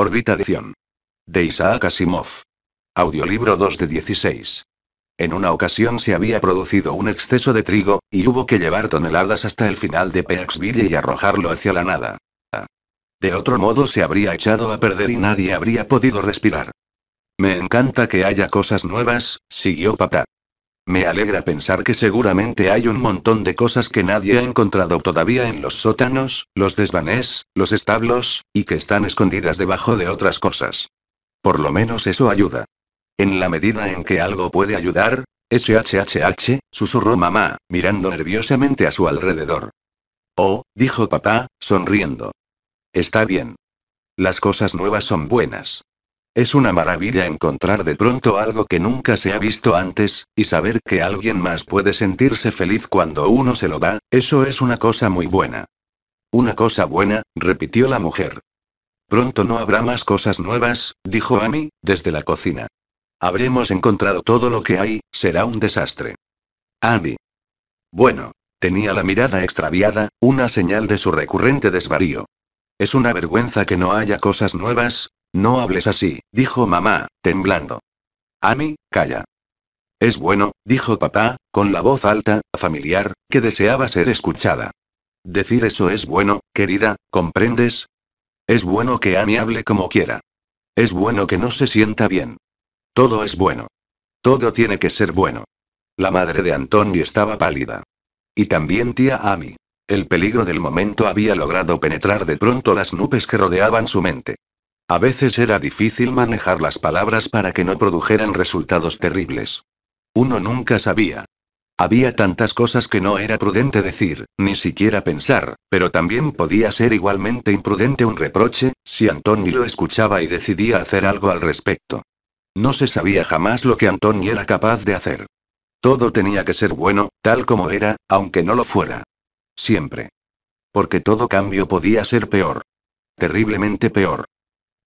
Orbita edición. De Isaac Asimov. Audiolibro 2 de 16. En una ocasión se había producido un exceso de trigo, y hubo que llevar toneladas hasta el final de Peaxville y arrojarlo hacia la nada. De otro modo se habría echado a perder y nadie habría podido respirar. Me encanta que haya cosas nuevas, siguió papá. Me alegra pensar que seguramente hay un montón de cosas que nadie ha encontrado todavía en los sótanos, los desvanes, los establos, y que están escondidas debajo de otras cosas. Por lo menos eso ayuda. En la medida en que algo puede ayudar, SHHH, susurró mamá, mirando nerviosamente a su alrededor. Oh, dijo papá, sonriendo. Está bien. Las cosas nuevas son buenas. Es una maravilla encontrar de pronto algo que nunca se ha visto antes, y saber que alguien más puede sentirse feliz cuando uno se lo da, eso es una cosa muy buena. Una cosa buena, repitió la mujer. Pronto no habrá más cosas nuevas, dijo Amy, desde la cocina. Habremos encontrado todo lo que hay, será un desastre. Amy. Bueno. Tenía la mirada extraviada, una señal de su recurrente desvarío. Es una vergüenza que no haya cosas nuevas, no hables así, dijo mamá, temblando. Ami, calla. Es bueno, dijo papá, con la voz alta, familiar, que deseaba ser escuchada. Decir eso es bueno, querida, ¿comprendes? Es bueno que Ami hable como quiera. Es bueno que no se sienta bien. Todo es bueno. Todo tiene que ser bueno. La madre de Antonio estaba pálida. Y también tía Ami. El peligro del momento había logrado penetrar de pronto las nubes que rodeaban su mente. A veces era difícil manejar las palabras para que no produjeran resultados terribles. Uno nunca sabía. Había tantas cosas que no era prudente decir, ni siquiera pensar, pero también podía ser igualmente imprudente un reproche, si Antoni lo escuchaba y decidía hacer algo al respecto. No se sabía jamás lo que Antoni era capaz de hacer. Todo tenía que ser bueno, tal como era, aunque no lo fuera. Siempre. Porque todo cambio podía ser peor. Terriblemente peor.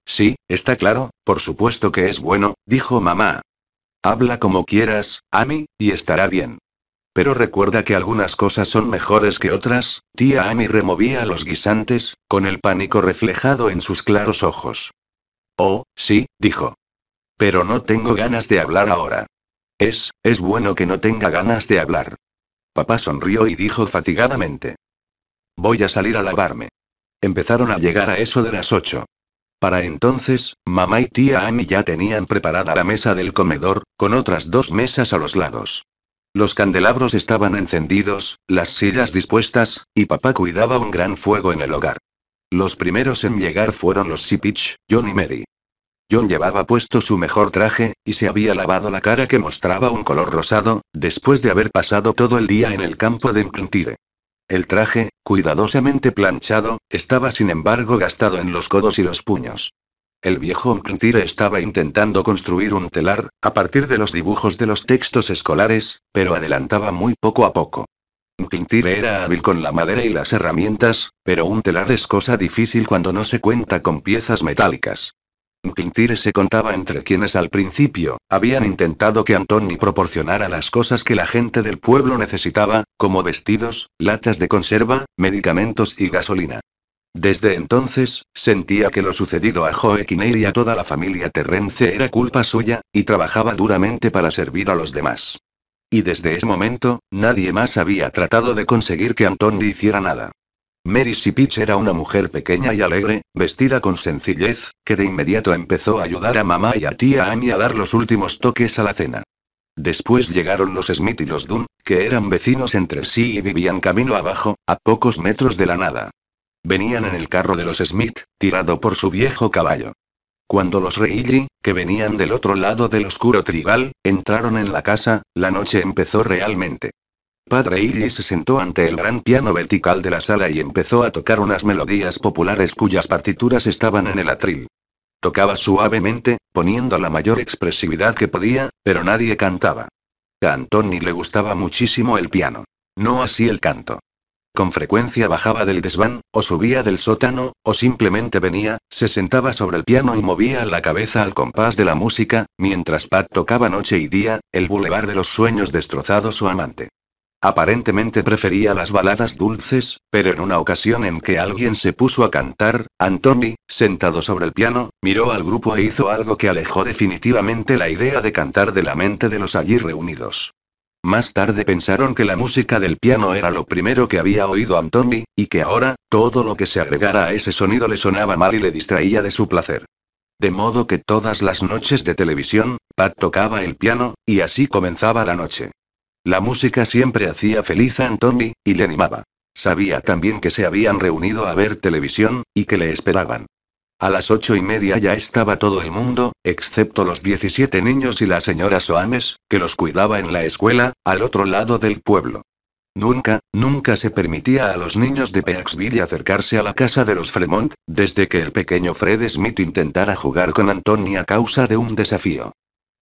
Sí, está claro, por supuesto que es bueno, dijo mamá. Habla como quieras, Amy, y estará bien. Pero recuerda que algunas cosas son mejores que otras, tía Amy removía los guisantes, con el pánico reflejado en sus claros ojos. Oh, sí, dijo. Pero no tengo ganas de hablar ahora. Es, es bueno que no tenga ganas de hablar. Papá sonrió y dijo fatigadamente. Voy a salir a lavarme. Empezaron a llegar a eso de las ocho. Para entonces, mamá y tía Amy ya tenían preparada la mesa del comedor, con otras dos mesas a los lados. Los candelabros estaban encendidos, las sillas dispuestas, y papá cuidaba un gran fuego en el hogar. Los primeros en llegar fueron los Sipich, John y Mary. John llevaba puesto su mejor traje, y se había lavado la cara que mostraba un color rosado, después de haber pasado todo el día en el campo de el traje, cuidadosamente planchado, estaba sin embargo gastado en los codos y los puños. El viejo Mkntir estaba intentando construir un telar, a partir de los dibujos de los textos escolares, pero adelantaba muy poco a poco. Mkntir era hábil con la madera y las herramientas, pero un telar es cosa difícil cuando no se cuenta con piezas metálicas. Mclintyre se contaba entre quienes al principio habían intentado que Antoni proporcionara las cosas que la gente del pueblo necesitaba, como vestidos, latas de conserva, medicamentos y gasolina. Desde entonces, sentía que lo sucedido a Kinney y a toda la familia Terrence era culpa suya, y trabajaba duramente para servir a los demás. Y desde ese momento, nadie más había tratado de conseguir que Antoni hiciera nada. Mary C. era una mujer pequeña y alegre, vestida con sencillez, que de inmediato empezó a ayudar a mamá y a tía Amy a dar los últimos toques a la cena. Después llegaron los Smith y los Dunn, que eran vecinos entre sí y vivían camino abajo, a pocos metros de la nada. Venían en el carro de los Smith, tirado por su viejo caballo. Cuando los Reilly, que venían del otro lado del oscuro tribal, entraron en la casa, la noche empezó realmente. Padre Illy se sentó ante el gran piano vertical de la sala y empezó a tocar unas melodías populares cuyas partituras estaban en el atril. Tocaba suavemente, poniendo la mayor expresividad que podía, pero nadie cantaba. A Antoni le gustaba muchísimo el piano. No así el canto. Con frecuencia bajaba del desván, o subía del sótano, o simplemente venía, se sentaba sobre el piano y movía la cabeza al compás de la música, mientras Pat tocaba noche y día, el bulevar de los sueños destrozado su amante. Aparentemente prefería las baladas dulces, pero en una ocasión en que alguien se puso a cantar, Anthony, sentado sobre el piano, miró al grupo e hizo algo que alejó definitivamente la idea de cantar de la mente de los allí reunidos. Más tarde pensaron que la música del piano era lo primero que había oído Anthony, y que ahora, todo lo que se agregara a ese sonido le sonaba mal y le distraía de su placer. De modo que todas las noches de televisión, Pat tocaba el piano, y así comenzaba la noche. La música siempre hacía feliz a Anthony, y le animaba. Sabía también que se habían reunido a ver televisión, y que le esperaban. A las ocho y media ya estaba todo el mundo, excepto los 17 niños y la señora Soames, que los cuidaba en la escuela, al otro lado del pueblo. Nunca, nunca se permitía a los niños de Peaksville acercarse a la casa de los Fremont, desde que el pequeño Fred Smith intentara jugar con Anthony a causa de un desafío.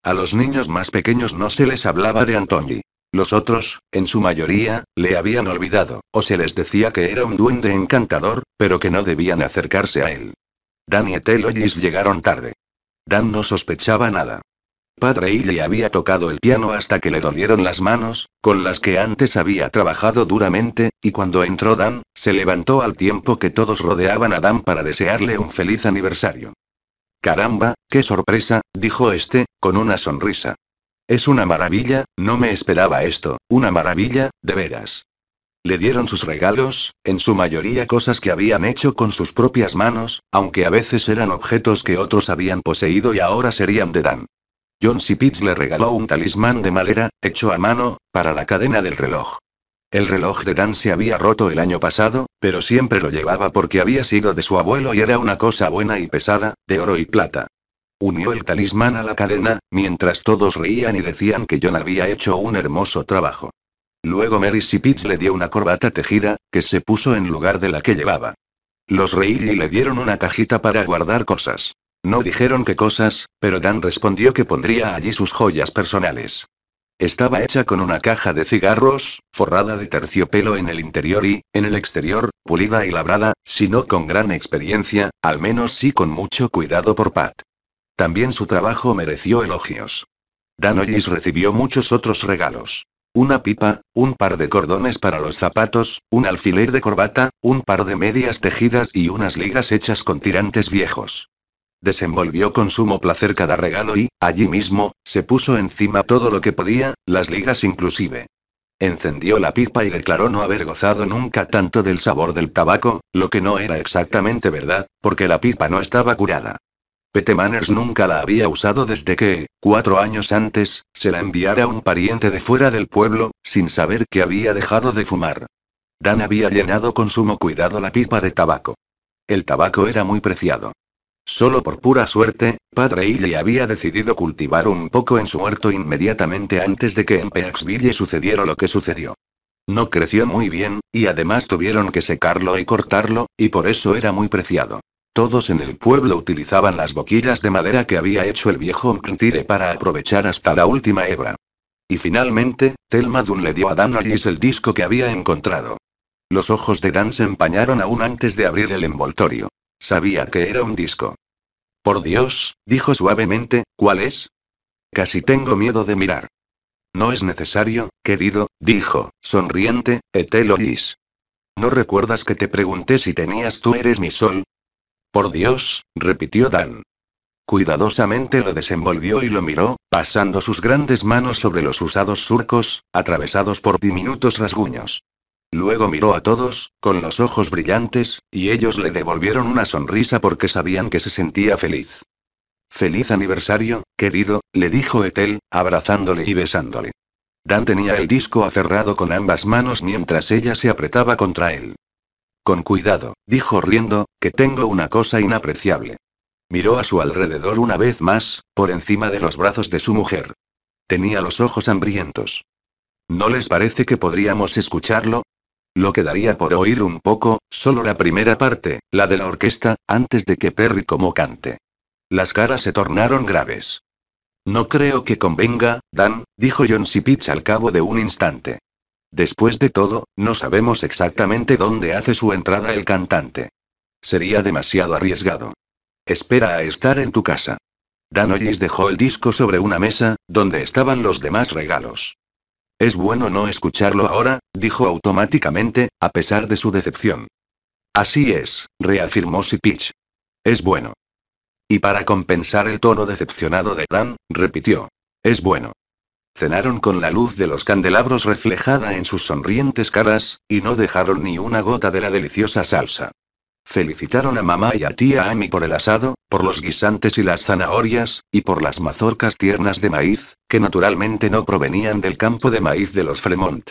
A los niños más pequeños no se les hablaba de Anthony. Los otros, en su mayoría, le habían olvidado, o se les decía que era un duende encantador, pero que no debían acercarse a él. Dan y Etelogis llegaron tarde. Dan no sospechaba nada. Padre y había tocado el piano hasta que le dolieron las manos, con las que antes había trabajado duramente, y cuando entró Dan, se levantó al tiempo que todos rodeaban a Dan para desearle un feliz aniversario. Caramba, qué sorpresa, dijo este, con una sonrisa. Es una maravilla, no me esperaba esto, una maravilla, de veras. Le dieron sus regalos, en su mayoría cosas que habían hecho con sus propias manos, aunque a veces eran objetos que otros habían poseído y ahora serían de Dan. John C. Pitts le regaló un talismán de madera, hecho a mano, para la cadena del reloj. El reloj de Dan se había roto el año pasado, pero siempre lo llevaba porque había sido de su abuelo y era una cosa buena y pesada, de oro y plata. Unió el talismán a la cadena, mientras todos reían y decían que John había hecho un hermoso trabajo. Luego Mary Sipitz le dio una corbata tejida, que se puso en lugar de la que llevaba. Los y le dieron una cajita para guardar cosas. No dijeron qué cosas, pero Dan respondió que pondría allí sus joyas personales. Estaba hecha con una caja de cigarros, forrada de terciopelo en el interior y, en el exterior, pulida y labrada, si no con gran experiencia, al menos sí con mucho cuidado por Pat. También su trabajo mereció elogios. Danoyis recibió muchos otros regalos. Una pipa, un par de cordones para los zapatos, un alfiler de corbata, un par de medias tejidas y unas ligas hechas con tirantes viejos. Desenvolvió con sumo placer cada regalo y, allí mismo, se puso encima todo lo que podía, las ligas inclusive. Encendió la pipa y declaró no haber gozado nunca tanto del sabor del tabaco, lo que no era exactamente verdad, porque la pipa no estaba curada. Pete nunca la había usado desde que, cuatro años antes, se la enviara un pariente de fuera del pueblo, sin saber que había dejado de fumar. Dan había llenado con sumo cuidado la pipa de tabaco. El tabaco era muy preciado. Solo por pura suerte, Padre Ile había decidido cultivar un poco en su huerto inmediatamente antes de que en Peaxville sucediera lo que sucedió. No creció muy bien, y además tuvieron que secarlo y cortarlo, y por eso era muy preciado. Todos en el pueblo utilizaban las boquillas de madera que había hecho el viejo Mkntire para aprovechar hasta la última hebra. Y finalmente, Telma le dio a Dan el disco que había encontrado. Los ojos de Dan se empañaron aún antes de abrir el envoltorio. Sabía que era un disco. Por Dios, dijo suavemente, ¿cuál es? Casi tengo miedo de mirar. No es necesario, querido, dijo, sonriente, Ollis. ¿No recuerdas que te pregunté si tenías tú eres mi sol? Por Dios, repitió Dan. Cuidadosamente lo desenvolvió y lo miró, pasando sus grandes manos sobre los usados surcos, atravesados por diminutos rasguños. Luego miró a todos, con los ojos brillantes, y ellos le devolvieron una sonrisa porque sabían que se sentía feliz. Feliz aniversario, querido, le dijo Ethel, abrazándole y besándole. Dan tenía el disco aferrado con ambas manos mientras ella se apretaba contra él. Con cuidado, dijo riendo, que tengo una cosa inapreciable. Miró a su alrededor una vez más, por encima de los brazos de su mujer. Tenía los ojos hambrientos. ¿No les parece que podríamos escucharlo? Lo quedaría por oír un poco, solo la primera parte, la de la orquesta, antes de que Perry como cante. Las caras se tornaron graves. No creo que convenga, Dan, dijo John Sipich al cabo de un instante. Después de todo, no sabemos exactamente dónde hace su entrada el cantante. Sería demasiado arriesgado. Espera a estar en tu casa. Dan Ollis dejó el disco sobre una mesa, donde estaban los demás regalos. Es bueno no escucharlo ahora, dijo automáticamente, a pesar de su decepción. Así es, reafirmó Sipich. Es bueno. Y para compensar el tono decepcionado de Dan, repitió. Es bueno. Cenaron con la luz de los candelabros reflejada en sus sonrientes caras, y no dejaron ni una gota de la deliciosa salsa. Felicitaron a mamá y a tía Amy por el asado, por los guisantes y las zanahorias, y por las mazorcas tiernas de maíz, que naturalmente no provenían del campo de maíz de los Fremont.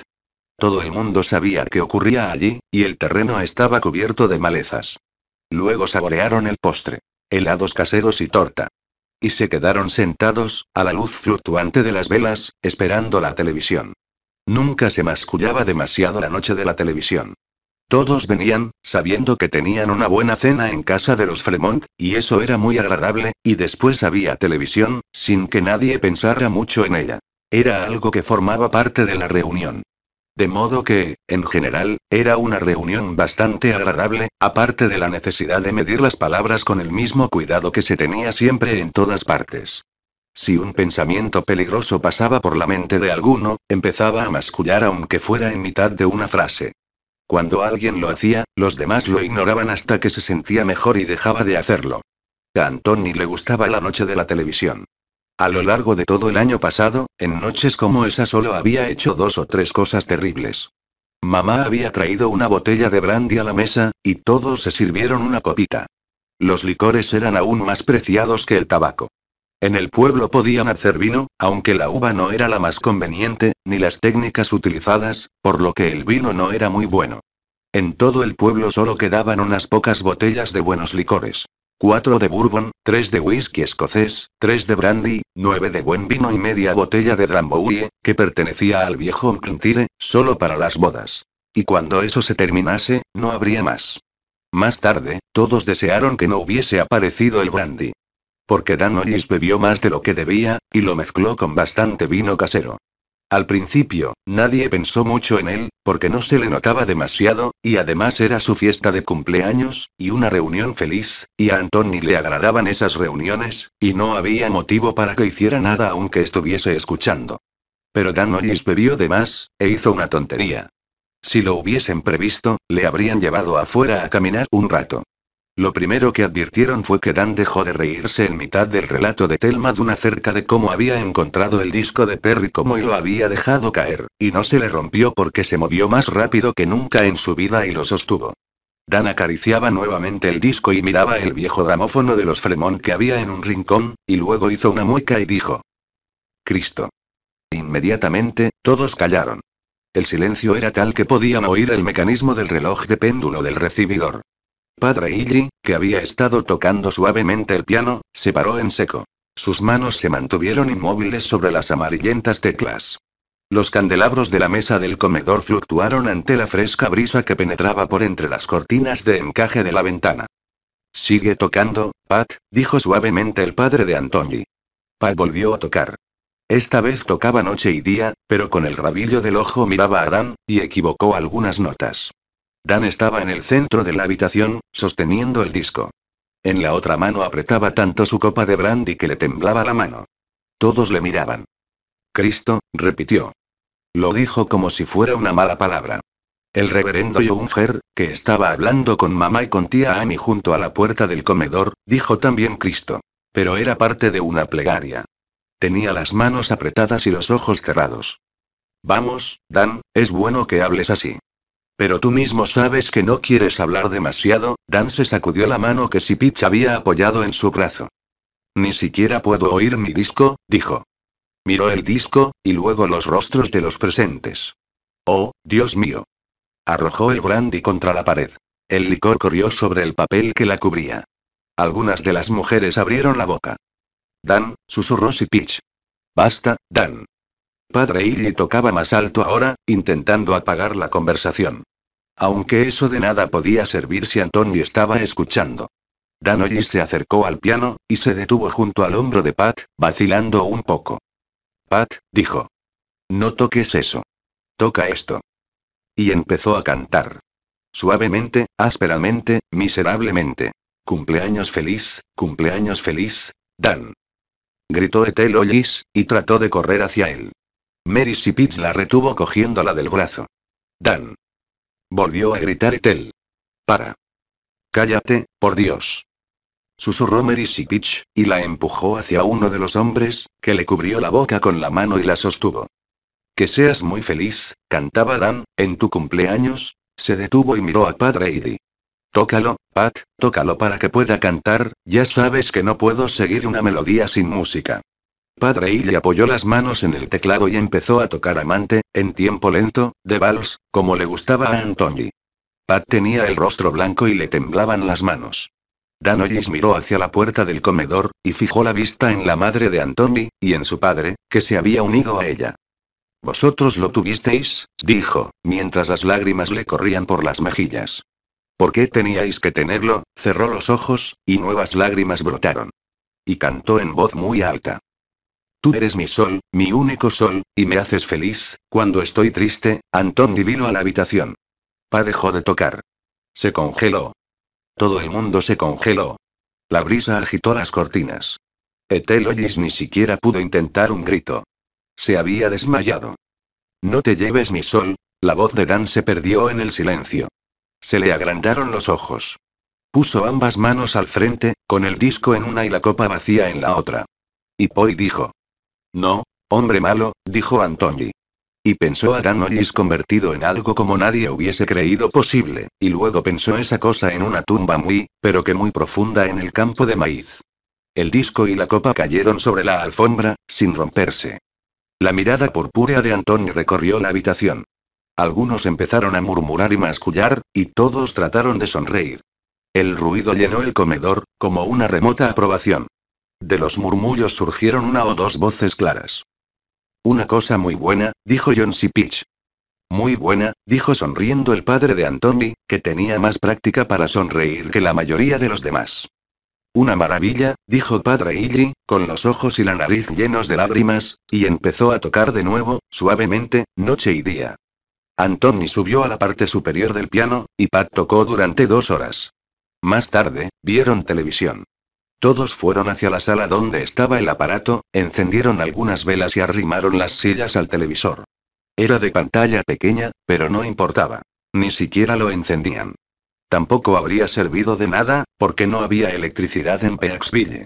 Todo el mundo sabía que ocurría allí, y el terreno estaba cubierto de malezas. Luego saborearon el postre. Helados caseros y torta y se quedaron sentados, a la luz fluctuante de las velas, esperando la televisión. Nunca se mascullaba demasiado la noche de la televisión. Todos venían, sabiendo que tenían una buena cena en casa de los Fremont, y eso era muy agradable, y después había televisión, sin que nadie pensara mucho en ella. Era algo que formaba parte de la reunión. De modo que, en general, era una reunión bastante agradable, aparte de la necesidad de medir las palabras con el mismo cuidado que se tenía siempre en todas partes. Si un pensamiento peligroso pasaba por la mente de alguno, empezaba a mascullar aunque fuera en mitad de una frase. Cuando alguien lo hacía, los demás lo ignoraban hasta que se sentía mejor y dejaba de hacerlo. A Anthony le gustaba la noche de la televisión. A lo largo de todo el año pasado, en noches como esa solo había hecho dos o tres cosas terribles. Mamá había traído una botella de brandy a la mesa, y todos se sirvieron una copita. Los licores eran aún más preciados que el tabaco. En el pueblo podían hacer vino, aunque la uva no era la más conveniente, ni las técnicas utilizadas, por lo que el vino no era muy bueno. En todo el pueblo solo quedaban unas pocas botellas de buenos licores. Cuatro de bourbon, tres de whisky escocés, tres de brandy, nueve de buen vino y media botella de drambouille, que pertenecía al viejo McIntyre, solo para las bodas. Y cuando eso se terminase, no habría más. Más tarde, todos desearon que no hubiese aparecido el brandy. Porque Dan Ollis bebió más de lo que debía, y lo mezcló con bastante vino casero. Al principio, nadie pensó mucho en él, porque no se le notaba demasiado, y además era su fiesta de cumpleaños, y una reunión feliz, y a Anthony le agradaban esas reuniones, y no había motivo para que hiciera nada aunque estuviese escuchando. Pero Dan Norris bebió de más, e hizo una tontería. Si lo hubiesen previsto, le habrían llevado afuera a caminar un rato. Lo primero que advirtieron fue que Dan dejó de reírse en mitad del relato de Telma acerca de cómo había encontrado el disco de Perry como y lo había dejado caer, y no se le rompió porque se movió más rápido que nunca en su vida y lo sostuvo. Dan acariciaba nuevamente el disco y miraba el viejo gramófono de los Fremont que había en un rincón, y luego hizo una mueca y dijo. Cristo. Inmediatamente, todos callaron. El silencio era tal que podían oír el mecanismo del reloj de péndulo del recibidor. Padre Illy, que había estado tocando suavemente el piano, se paró en seco. Sus manos se mantuvieron inmóviles sobre las amarillentas teclas. Los candelabros de la mesa del comedor fluctuaron ante la fresca brisa que penetraba por entre las cortinas de encaje de la ventana. Sigue tocando, Pat, dijo suavemente el padre de Anthony. Pat volvió a tocar. Esta vez tocaba noche y día, pero con el rabillo del ojo miraba a Adam, y equivocó algunas notas. Dan estaba en el centro de la habitación, sosteniendo el disco. En la otra mano apretaba tanto su copa de brandy que le temblaba la mano. Todos le miraban. Cristo, repitió. Lo dijo como si fuera una mala palabra. El reverendo Younger, que estaba hablando con mamá y con tía Amy junto a la puerta del comedor, dijo también Cristo. Pero era parte de una plegaria. Tenía las manos apretadas y los ojos cerrados. Vamos, Dan, es bueno que hables así. Pero tú mismo sabes que no quieres hablar demasiado, Dan se sacudió la mano que Sipich había apoyado en su brazo. Ni siquiera puedo oír mi disco, dijo. Miró el disco, y luego los rostros de los presentes. Oh, Dios mío. Arrojó el brandy contra la pared. El licor corrió sobre el papel que la cubría. Algunas de las mujeres abrieron la boca. Dan, susurró Sipich. Basta, Dan. Padre Illy tocaba más alto ahora, intentando apagar la conversación. Aunque eso de nada podía servir si Antonio estaba escuchando. Dan Ollis se acercó al piano, y se detuvo junto al hombro de Pat, vacilando un poco. Pat, dijo. No toques eso. Toca esto. Y empezó a cantar. Suavemente, ásperamente, miserablemente. Cumpleaños feliz, cumpleaños feliz, Dan. Gritó Etel Ollis, y trató de correr hacia él. Mary Sipitz la retuvo cogiéndola del brazo. Dan. Volvió a gritar Etel. Para. Cállate, por Dios. Susurró Mary Pitch y la empujó hacia uno de los hombres, que le cubrió la boca con la mano y la sostuvo. Que seas muy feliz, cantaba Dan, en tu cumpleaños. Se detuvo y miró a Padre Eddy. Tócalo, Pat, tócalo para que pueda cantar, ya sabes que no puedo seguir una melodía sin música. Padre y le apoyó las manos en el teclado y empezó a tocar amante, en tiempo lento, de vals, como le gustaba a Antoni. Pat tenía el rostro blanco y le temblaban las manos. Dan miró hacia la puerta del comedor, y fijó la vista en la madre de Antoni, y en su padre, que se había unido a ella. Vosotros lo tuvisteis, dijo, mientras las lágrimas le corrían por las mejillas. ¿Por qué teníais que tenerlo? Cerró los ojos, y nuevas lágrimas brotaron. Y cantó en voz muy alta. Tú eres mi sol, mi único sol, y me haces feliz, cuando estoy triste, Antón divino a la habitación. Pa dejó de tocar. Se congeló. Todo el mundo se congeló. La brisa agitó las cortinas. Etel ni siquiera pudo intentar un grito. Se había desmayado. No te lleves mi sol. La voz de Dan se perdió en el silencio. Se le agrandaron los ojos. Puso ambas manos al frente, con el disco en una y la copa vacía en la otra. Y Poi dijo. No, hombre malo, dijo Antoni. Y pensó a Dan convertido en algo como nadie hubiese creído posible, y luego pensó esa cosa en una tumba muy, pero que muy profunda en el campo de maíz. El disco y la copa cayeron sobre la alfombra, sin romperse. La mirada purpúrea de Antoni recorrió la habitación. Algunos empezaron a murmurar y mascullar, y todos trataron de sonreír. El ruido llenó el comedor, como una remota aprobación. De los murmullos surgieron una o dos voces claras. Una cosa muy buena, dijo John C. Peach. Muy buena, dijo sonriendo el padre de Anthony, que tenía más práctica para sonreír que la mayoría de los demás. Una maravilla, dijo padre Illy, con los ojos y la nariz llenos de lágrimas, y empezó a tocar de nuevo, suavemente, noche y día. Anthony subió a la parte superior del piano, y Pat tocó durante dos horas. Más tarde, vieron televisión. Todos fueron hacia la sala donde estaba el aparato, encendieron algunas velas y arrimaron las sillas al televisor. Era de pantalla pequeña, pero no importaba. Ni siquiera lo encendían. Tampoco habría servido de nada, porque no había electricidad en Peaxville.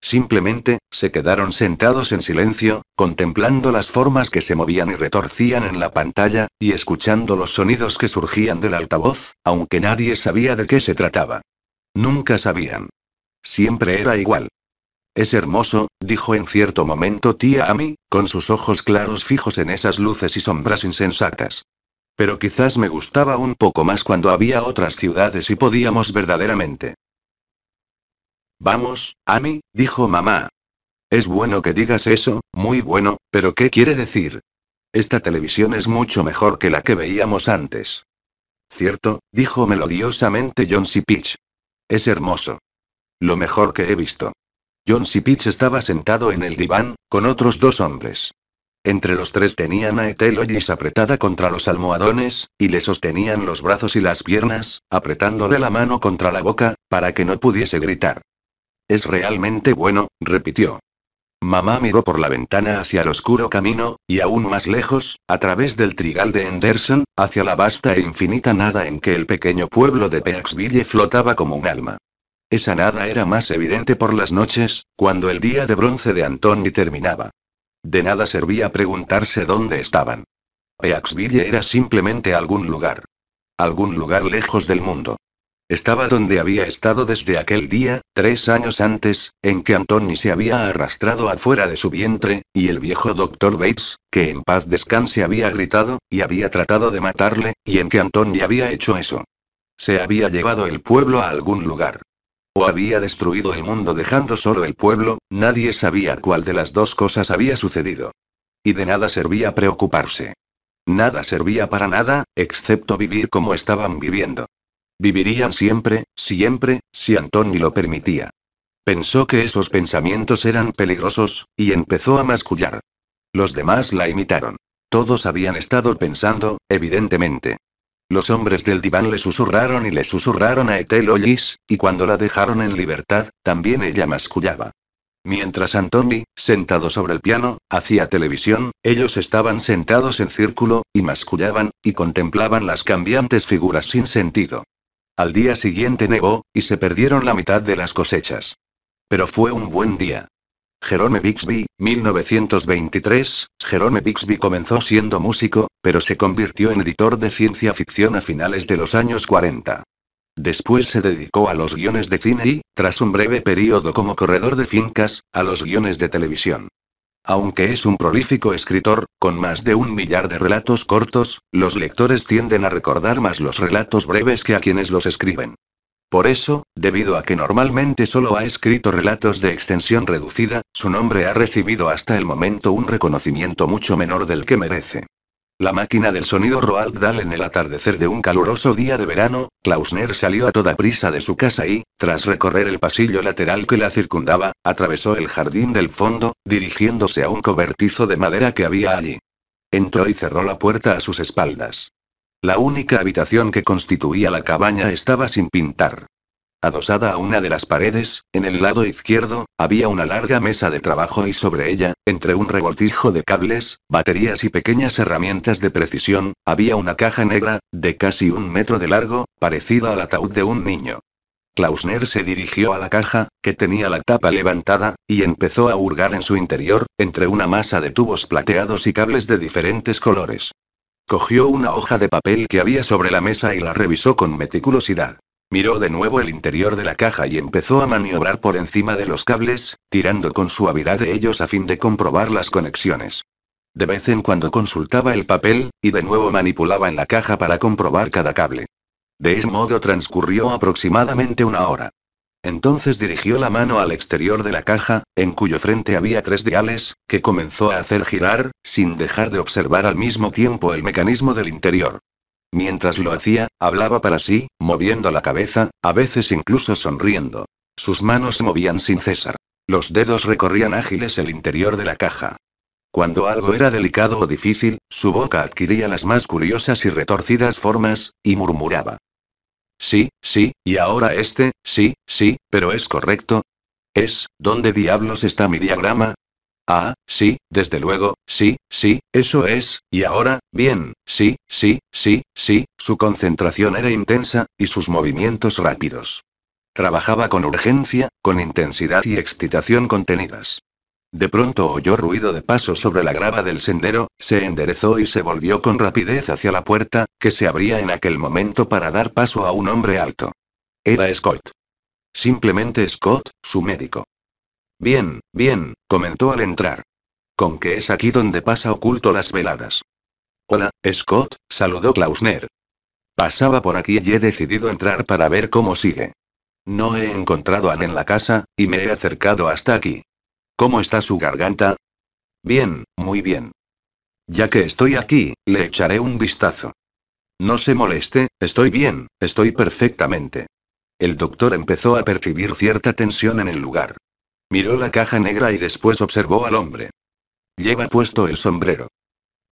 Simplemente, se quedaron sentados en silencio, contemplando las formas que se movían y retorcían en la pantalla, y escuchando los sonidos que surgían del altavoz, aunque nadie sabía de qué se trataba. Nunca sabían. Siempre era igual. Es hermoso, dijo en cierto momento tía Amy, con sus ojos claros fijos en esas luces y sombras insensatas. Pero quizás me gustaba un poco más cuando había otras ciudades y podíamos verdaderamente. Vamos, Amy, dijo mamá. Es bueno que digas eso, muy bueno, pero ¿qué quiere decir? Esta televisión es mucho mejor que la que veíamos antes. Cierto, dijo melodiosamente John C. Peach. Es hermoso. Lo mejor que he visto. John C. Peach estaba sentado en el diván, con otros dos hombres. Entre los tres tenían a Ethel apretada contra los almohadones, y le sostenían los brazos y las piernas, apretándole la mano contra la boca, para que no pudiese gritar. Es realmente bueno, repitió. Mamá miró por la ventana hacia el oscuro camino, y aún más lejos, a través del trigal de Henderson, hacia la vasta e infinita nada en que el pequeño pueblo de Peaxville flotaba como un alma. Esa nada era más evidente por las noches, cuando el día de bronce de Antoni terminaba. De nada servía preguntarse dónde estaban. Peaxville era simplemente algún lugar. Algún lugar lejos del mundo. Estaba donde había estado desde aquel día, tres años antes, en que Antoni se había arrastrado afuera de su vientre, y el viejo doctor Bates, que en paz descanse había gritado, y había tratado de matarle, y en que Antoni había hecho eso. Se había llevado el pueblo a algún lugar o había destruido el mundo dejando solo el pueblo, nadie sabía cuál de las dos cosas había sucedido. Y de nada servía preocuparse. Nada servía para nada, excepto vivir como estaban viviendo. Vivirían siempre, siempre, si Antoni lo permitía. Pensó que esos pensamientos eran peligrosos, y empezó a mascullar. Los demás la imitaron. Todos habían estado pensando, evidentemente, los hombres del diván le susurraron y le susurraron a Ethel Ollis, y cuando la dejaron en libertad, también ella mascullaba. Mientras Anthony, sentado sobre el piano, hacía televisión, ellos estaban sentados en círculo, y mascullaban, y contemplaban las cambiantes figuras sin sentido. Al día siguiente nevó, y se perdieron la mitad de las cosechas. Pero fue un buen día. Jerome Bixby, 1923, Jerome Bixby comenzó siendo músico, pero se convirtió en editor de ciencia ficción a finales de los años 40. Después se dedicó a los guiones de cine y, tras un breve periodo como corredor de fincas, a los guiones de televisión. Aunque es un prolífico escritor, con más de un millar de relatos cortos, los lectores tienden a recordar más los relatos breves que a quienes los escriben. Por eso, debido a que normalmente solo ha escrito relatos de extensión reducida, su nombre ha recibido hasta el momento un reconocimiento mucho menor del que merece. La máquina del sonido Roald Dahl en el atardecer de un caluroso día de verano, Klausner salió a toda prisa de su casa y, tras recorrer el pasillo lateral que la circundaba, atravesó el jardín del fondo, dirigiéndose a un cobertizo de madera que había allí. Entró y cerró la puerta a sus espaldas. La única habitación que constituía la cabaña estaba sin pintar. Adosada a una de las paredes, en el lado izquierdo, había una larga mesa de trabajo y sobre ella, entre un revoltijo de cables, baterías y pequeñas herramientas de precisión, había una caja negra, de casi un metro de largo, parecida al ataúd de un niño. Klausner se dirigió a la caja, que tenía la tapa levantada, y empezó a hurgar en su interior, entre una masa de tubos plateados y cables de diferentes colores. Cogió una hoja de papel que había sobre la mesa y la revisó con meticulosidad. Miró de nuevo el interior de la caja y empezó a maniobrar por encima de los cables, tirando con suavidad de ellos a fin de comprobar las conexiones. De vez en cuando consultaba el papel, y de nuevo manipulaba en la caja para comprobar cada cable. De ese modo transcurrió aproximadamente una hora. Entonces dirigió la mano al exterior de la caja, en cuyo frente había tres diales, que comenzó a hacer girar, sin dejar de observar al mismo tiempo el mecanismo del interior. Mientras lo hacía, hablaba para sí, moviendo la cabeza, a veces incluso sonriendo. Sus manos se movían sin cesar. Los dedos recorrían ágiles el interior de la caja. Cuando algo era delicado o difícil, su boca adquiría las más curiosas y retorcidas formas, y murmuraba. Sí, sí, y ahora este, sí, sí, pero es correcto. Es, ¿dónde diablos está mi diagrama? Ah, sí, desde luego, sí, sí, eso es, y ahora, bien, sí, sí, sí, sí, su concentración era intensa, y sus movimientos rápidos. Trabajaba con urgencia, con intensidad y excitación contenidas. De pronto oyó ruido de paso sobre la grava del sendero, se enderezó y se volvió con rapidez hacia la puerta, que se abría en aquel momento para dar paso a un hombre alto. Era Scott. Simplemente Scott, su médico. Bien, bien, comentó al entrar. Con que es aquí donde pasa oculto las veladas. Hola, Scott, saludó Klausner. Pasaba por aquí y he decidido entrar para ver cómo sigue. No he encontrado a Anne en la casa, y me he acercado hasta aquí. ¿Cómo está su garganta? Bien, muy bien. Ya que estoy aquí, le echaré un vistazo. No se moleste, estoy bien, estoy perfectamente. El doctor empezó a percibir cierta tensión en el lugar. Miró la caja negra y después observó al hombre. Lleva puesto el sombrero.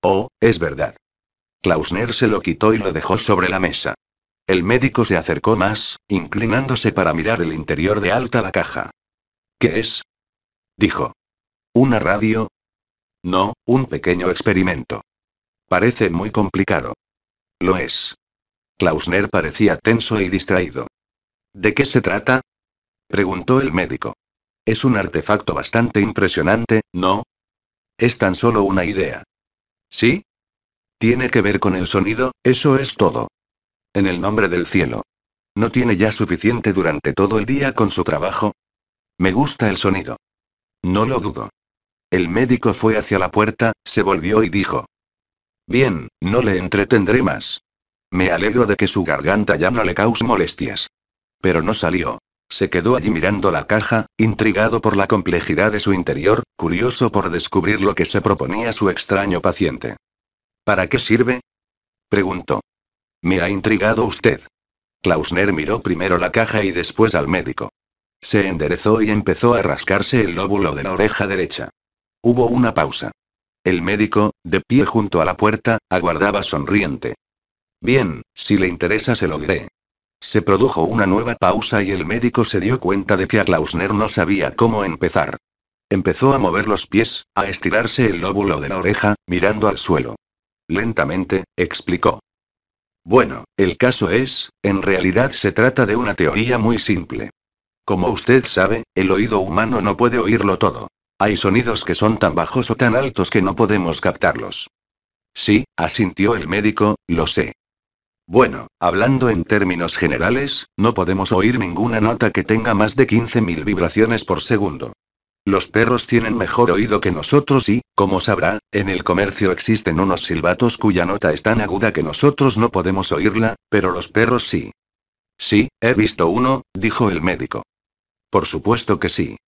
Oh, es verdad. Klausner se lo quitó y lo dejó sobre la mesa. El médico se acercó más, inclinándose para mirar el interior de alta la caja. ¿Qué es? dijo. ¿Una radio? No, un pequeño experimento. Parece muy complicado. Lo es. Klausner parecía tenso y distraído. ¿De qué se trata? preguntó el médico. Es un artefacto bastante impresionante, ¿no? Es tan solo una idea. ¿Sí? Tiene que ver con el sonido, eso es todo. En el nombre del cielo. ¿No tiene ya suficiente durante todo el día con su trabajo? Me gusta el sonido. No lo dudo. El médico fue hacia la puerta, se volvió y dijo. Bien, no le entretendré más. Me alegro de que su garganta ya no le cause molestias. Pero no salió. Se quedó allí mirando la caja, intrigado por la complejidad de su interior, curioso por descubrir lo que se proponía su extraño paciente. ¿Para qué sirve? preguntó. Me ha intrigado usted. Klausner miró primero la caja y después al médico. Se enderezó y empezó a rascarse el lóbulo de la oreja derecha. Hubo una pausa. El médico, de pie junto a la puerta, aguardaba sonriente. Bien, si le interesa se lo diré, se produjo una nueva pausa y el médico se dio cuenta de que a Klausner no sabía cómo empezar. Empezó a mover los pies, a estirarse el lóbulo de la oreja, mirando al suelo. Lentamente, explicó. Bueno, el caso es, en realidad se trata de una teoría muy simple. Como usted sabe, el oído humano no puede oírlo todo. Hay sonidos que son tan bajos o tan altos que no podemos captarlos. Sí, asintió el médico, lo sé. Bueno, hablando en términos generales, no podemos oír ninguna nota que tenga más de 15.000 vibraciones por segundo. Los perros tienen mejor oído que nosotros y, como sabrá, en el comercio existen unos silbatos cuya nota es tan aguda que nosotros no podemos oírla, pero los perros sí. Sí, he visto uno, dijo el médico. Por supuesto que sí.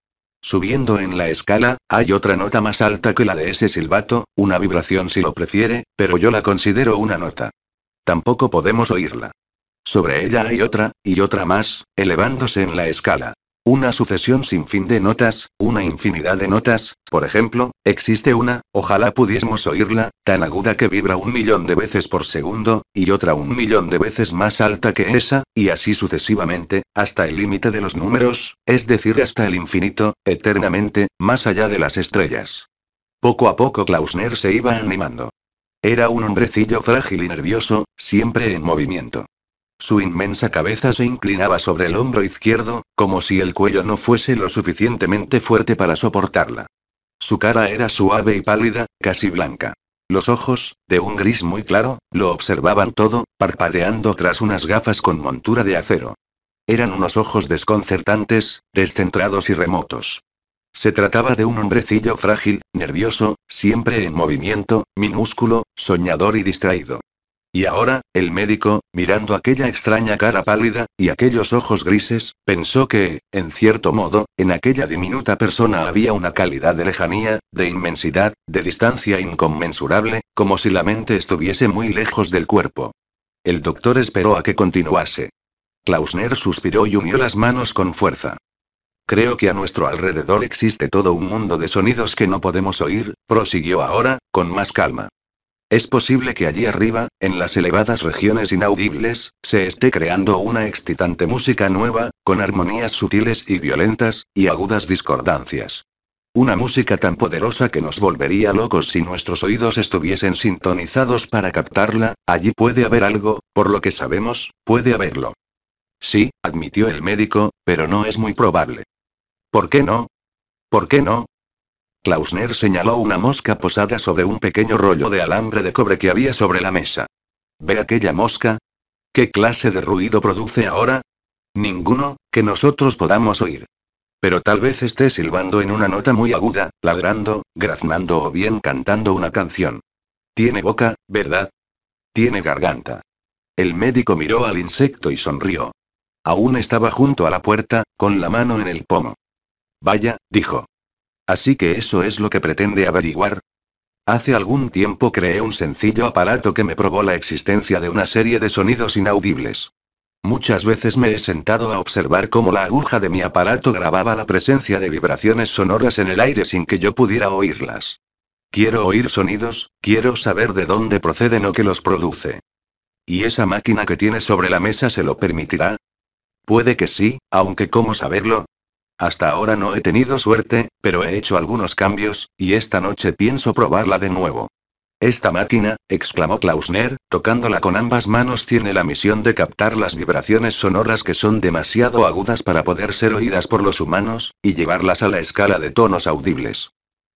Subiendo en la escala, hay otra nota más alta que la de ese silbato, una vibración si lo prefiere, pero yo la considero una nota. Tampoco podemos oírla. Sobre ella hay otra, y otra más, elevándose en la escala. Una sucesión sin fin de notas, una infinidad de notas, por ejemplo, existe una, ojalá pudiésemos oírla, tan aguda que vibra un millón de veces por segundo, y otra un millón de veces más alta que esa, y así sucesivamente, hasta el límite de los números, es decir, hasta el infinito, eternamente, más allá de las estrellas. Poco a poco Klausner se iba animando. Era un hombrecillo frágil y nervioso, siempre en movimiento. Su inmensa cabeza se inclinaba sobre el hombro izquierdo, como si el cuello no fuese lo suficientemente fuerte para soportarla. Su cara era suave y pálida, casi blanca. Los ojos, de un gris muy claro, lo observaban todo, parpadeando tras unas gafas con montura de acero. Eran unos ojos desconcertantes, descentrados y remotos. Se trataba de un hombrecillo frágil, nervioso, siempre en movimiento, minúsculo, soñador y distraído. Y ahora, el médico, mirando aquella extraña cara pálida, y aquellos ojos grises, pensó que, en cierto modo, en aquella diminuta persona había una calidad de lejanía, de inmensidad, de distancia inconmensurable, como si la mente estuviese muy lejos del cuerpo. El doctor esperó a que continuase. Klausner suspiró y unió las manos con fuerza. Creo que a nuestro alrededor existe todo un mundo de sonidos que no podemos oír, prosiguió ahora, con más calma. Es posible que allí arriba, en las elevadas regiones inaudibles, se esté creando una excitante música nueva, con armonías sutiles y violentas, y agudas discordancias. Una música tan poderosa que nos volvería locos si nuestros oídos estuviesen sintonizados para captarla, allí puede haber algo, por lo que sabemos, puede haberlo. Sí, admitió el médico, pero no es muy probable. ¿Por qué no? ¿Por qué no? Klausner señaló una mosca posada sobre un pequeño rollo de alambre de cobre que había sobre la mesa. ¿Ve aquella mosca? ¿Qué clase de ruido produce ahora? Ninguno, que nosotros podamos oír. Pero tal vez esté silbando en una nota muy aguda, ladrando, graznando o bien cantando una canción. Tiene boca, ¿verdad? Tiene garganta. El médico miró al insecto y sonrió. Aún estaba junto a la puerta, con la mano en el pomo. Vaya, dijo. Así que eso es lo que pretende averiguar. Hace algún tiempo creé un sencillo aparato que me probó la existencia de una serie de sonidos inaudibles. Muchas veces me he sentado a observar cómo la aguja de mi aparato grababa la presencia de vibraciones sonoras en el aire sin que yo pudiera oírlas. Quiero oír sonidos, quiero saber de dónde proceden o qué los produce. ¿Y esa máquina que tiene sobre la mesa se lo permitirá? Puede que sí, aunque ¿cómo saberlo? Hasta ahora no he tenido suerte, pero he hecho algunos cambios, y esta noche pienso probarla de nuevo. Esta máquina, exclamó Klausner, tocándola con ambas manos, tiene la misión de captar las vibraciones sonoras que son demasiado agudas para poder ser oídas por los humanos, y llevarlas a la escala de tonos audibles.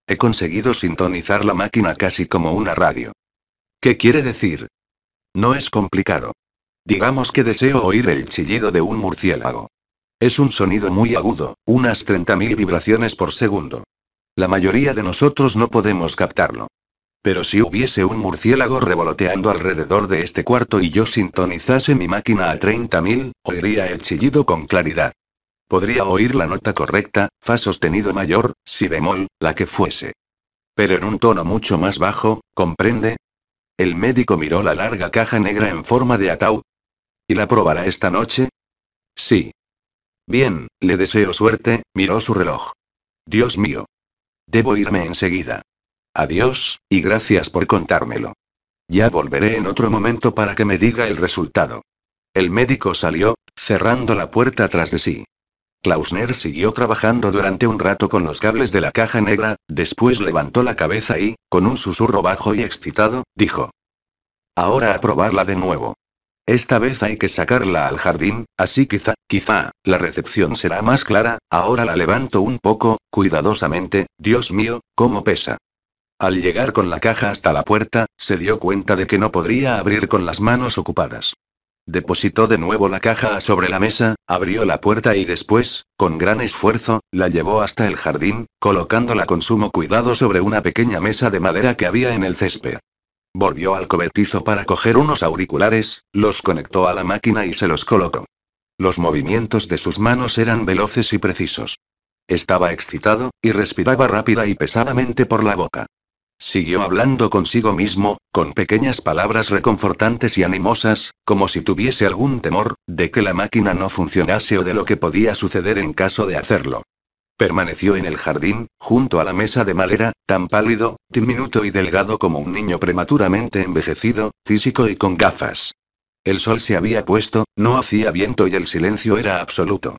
He conseguido sintonizar la máquina casi como una radio. ¿Qué quiere decir? No es complicado. Digamos que deseo oír el chillido de un murciélago. Es un sonido muy agudo, unas 30.000 vibraciones por segundo. La mayoría de nosotros no podemos captarlo. Pero si hubiese un murciélago revoloteando alrededor de este cuarto y yo sintonizase mi máquina a 30.000, oiría el chillido con claridad. Podría oír la nota correcta, fa sostenido mayor, si bemol, la que fuese. Pero en un tono mucho más bajo, ¿comprende? El médico miró la larga caja negra en forma de ataúd. ¿Y la probará esta noche? Sí. Bien, le deseo suerte, miró su reloj. Dios mío. Debo irme enseguida. Adiós, y gracias por contármelo. Ya volveré en otro momento para que me diga el resultado. El médico salió, cerrando la puerta tras de sí. Klausner siguió trabajando durante un rato con los cables de la caja negra, después levantó la cabeza y, con un susurro bajo y excitado, dijo. Ahora a probarla de nuevo. Esta vez hay que sacarla al jardín, así quizá, quizá, la recepción será más clara, ahora la levanto un poco, cuidadosamente, Dios mío, cómo pesa. Al llegar con la caja hasta la puerta, se dio cuenta de que no podría abrir con las manos ocupadas. Depositó de nuevo la caja sobre la mesa, abrió la puerta y después, con gran esfuerzo, la llevó hasta el jardín, colocándola con sumo cuidado sobre una pequeña mesa de madera que había en el césped. Volvió al cobertizo para coger unos auriculares, los conectó a la máquina y se los colocó. Los movimientos de sus manos eran veloces y precisos. Estaba excitado, y respiraba rápida y pesadamente por la boca. Siguió hablando consigo mismo, con pequeñas palabras reconfortantes y animosas, como si tuviese algún temor, de que la máquina no funcionase o de lo que podía suceder en caso de hacerlo. Permaneció en el jardín, junto a la mesa de madera, tan pálido, diminuto y delgado como un niño prematuramente envejecido, físico y con gafas. El sol se había puesto, no hacía viento y el silencio era absoluto.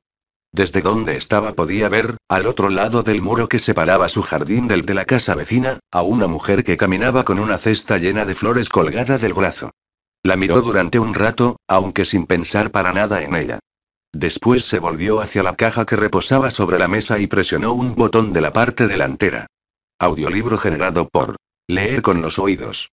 Desde donde estaba podía ver, al otro lado del muro que separaba su jardín del de la casa vecina, a una mujer que caminaba con una cesta llena de flores colgada del brazo. La miró durante un rato, aunque sin pensar para nada en ella. Después se volvió hacia la caja que reposaba sobre la mesa y presionó un botón de la parte delantera. Audiolibro generado por Leer con los oídos.